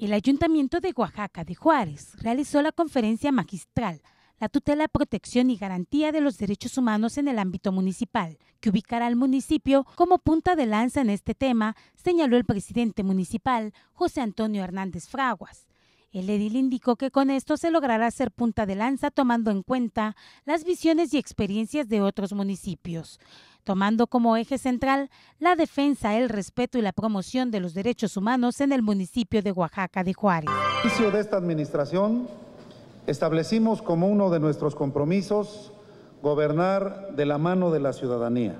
El Ayuntamiento de Oaxaca de Juárez realizó la conferencia magistral La tutela, protección y garantía de los derechos humanos en el ámbito municipal, que ubicará al municipio como punta de lanza en este tema, señaló el presidente municipal, José Antonio Hernández Fraguas. El edil indicó que con esto se logrará ser punta de lanza tomando en cuenta las visiones y experiencias de otros municipios tomando como eje central la defensa, el respeto y la promoción de los derechos humanos en el municipio de Oaxaca de Juárez. Al inicio de esta administración establecimos como uno de nuestros compromisos gobernar de la mano de la ciudadanía.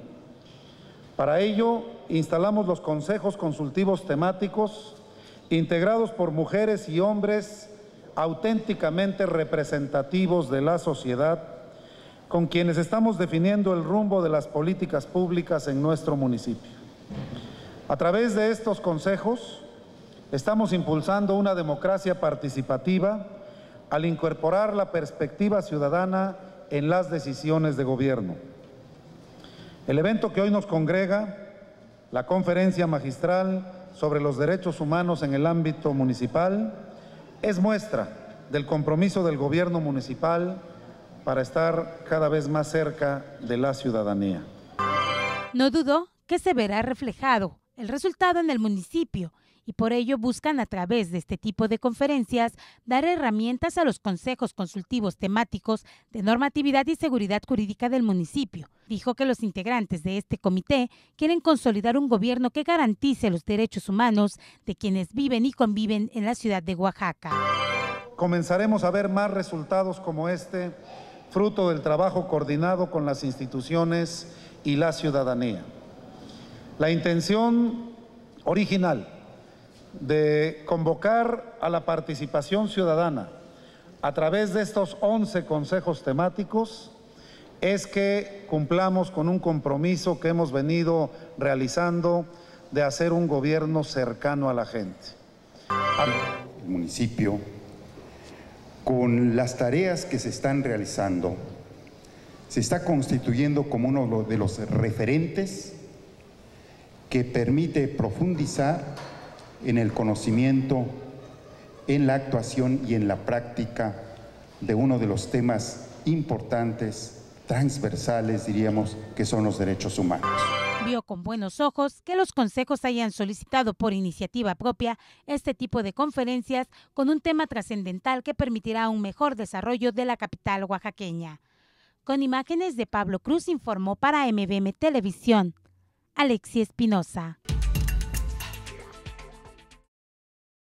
Para ello, instalamos los consejos consultivos temáticos integrados por mujeres y hombres auténticamente representativos de la sociedad con quienes estamos definiendo el rumbo de las políticas públicas en nuestro municipio. A través de estos consejos estamos impulsando una democracia participativa al incorporar la perspectiva ciudadana en las decisiones de gobierno. El evento que hoy nos congrega, la conferencia magistral sobre los derechos humanos en el ámbito municipal, es muestra del compromiso del gobierno municipal para estar cada vez más cerca de la ciudadanía. No dudo que se verá reflejado el resultado en el municipio y por ello buscan a través de este tipo de conferencias dar herramientas a los consejos consultivos temáticos de normatividad y seguridad jurídica del municipio. Dijo que los integrantes de este comité quieren consolidar un gobierno que garantice los derechos humanos de quienes viven y conviven en la ciudad de Oaxaca. Comenzaremos a ver más resultados como este fruto del trabajo coordinado con las instituciones y la ciudadanía. La intención original de convocar a la participación ciudadana a través de estos 11 consejos temáticos es que cumplamos con un compromiso que hemos venido realizando de hacer un gobierno cercano a la gente. El municipio, con las tareas que se están realizando, se está constituyendo como uno de los referentes que permite profundizar en el conocimiento, en la actuación y en la práctica de uno de los temas importantes, transversales, diríamos, que son los derechos humanos. Vio con buenos ojos que los consejos hayan solicitado por iniciativa propia este tipo de conferencias con un tema trascendental que permitirá un mejor desarrollo de la capital oaxaqueña. Con imágenes de Pablo Cruz informó para MVM Televisión, Alexi Espinosa.